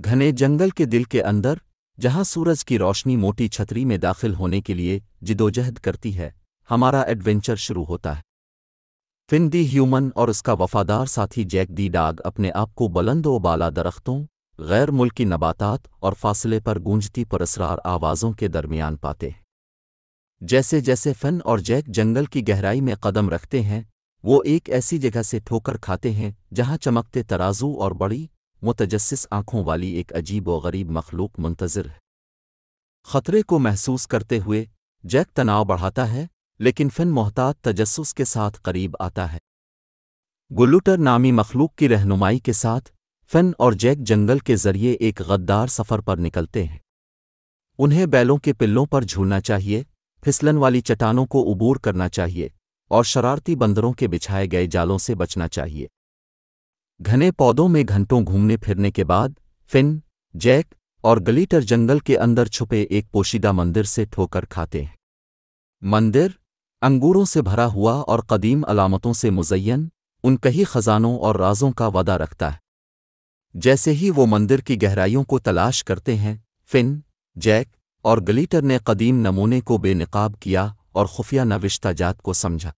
घने जंगल के दिल के अंदर जहां सूरज की रोशनी मोटी छतरी में दाखिल होने के लिए जिदोजहद करती है हमारा एडवेंचर शुरू होता है फिन दी ह्यूमन और उसका वफादार साथी जैक दी डाग अपने आप को बुलंद वाला बाला दरख्तों गैर मुल्की नबातात और फासले पर गूंजती परसरार आवाज़ों के दरमियान पाते हैं जैसे जैसे फन और जैक जंगल की गहराई में कदम रखते हैं वो एक ऐसी जगह से ठोकर खाते हैं जहां चमकते तराजू और बड़ी मुतजस्स आँखों वाली एक अजीब व गरीब मखलूक मुंतजर है खतरे को महसूस करते हुए जैक तनाव बढ़ाता है लेकिन फिन मोहतात तजस्स के साथ करीब आता है गुल्लूटर नामी मखलूक की रहनुमाई के साथ फिन और जैक जंगल के जरिए एक गद्दार सफ़र पर निकलते हैं उन्हें बैलों के पिल्लों पर झूलना चाहिए फिसलन वाली चट्टानों को उबूर करना चाहिए और शरारती बंदरों के बिछाए गए जालों से बचना चाहिए घने पौधों में घंटों घूमने फिरने के बाद फिन जैक और गलीटर जंगल के अंदर छुपे एक पोशीदा मंदिर से ठोकर खाते हैं मंदिर अंगूरों से भरा हुआ और कदीम अलामतों से मुजयन उन कई खजानों और राजों का वादा रखता है जैसे ही वो मंदिर की गहराइयों को तलाश करते हैं फिन जैक और गलीटर ने कदीम नमूने को बेनकाब किया और खुफिया नविश्ता जात को समझा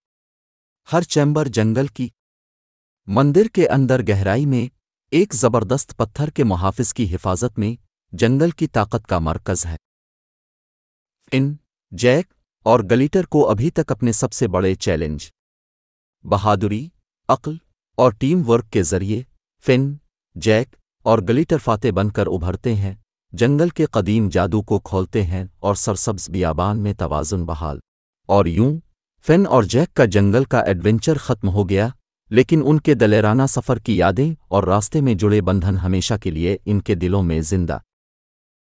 हर चैम्बर जंगल की मंदिर के अंदर गहराई में एक ज़बरदस्त पत्थर के मुहाफिज की हिफाजत में जंगल की ताकत का मरकज़ है इन जैक और गलीटर को अभी तक अपने सबसे बड़े चैलेंज बहादुरी अक्ल और टीम वर्क के जरिए फिन जैक और गलीटर फाते बनकर उभरते हैं जंगल के कदीम जादू को खोलते हैं और सरसब्ज बियाबान में तवाजुन बहाल और यूं फिन और जैक का जंगल का एडवेंचर खत्म हो गया लेकिन उनके दलेराना सफ़र की यादें और रास्ते में जुड़े बंधन हमेशा के लिए इनके दिलों में जिंदा